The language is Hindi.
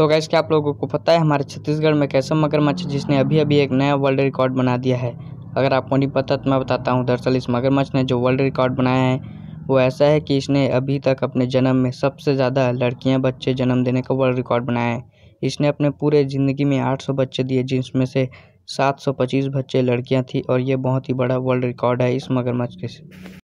तो गैस क्या आप लोगों को पता है हमारे छत्तीसगढ़ में कैसा मगरमच्छ जिसने अभी अभी एक नया वर्ल्ड रिकॉर्ड बना दिया है अगर आपको नहीं पता तो मैं बताता हूँ दरअसल इस मगरमच्छ ने जो वर्ल्ड रिकॉर्ड बनाया है वो ऐसा है कि इसने अभी तक अपने जन्म में सबसे ज़्यादा लड़कियाँ बच्चे जन्म देने का वर्ल्ड रिकॉर्ड बनाया है इसने अपने पूरे ज़िंदगी में आठ बच्चे दिए जिसमें से सात बच्चे लड़कियाँ थी और ये बहुत ही बड़ा वर्ल्ड रिकॉर्ड है इस मगरमच्छ के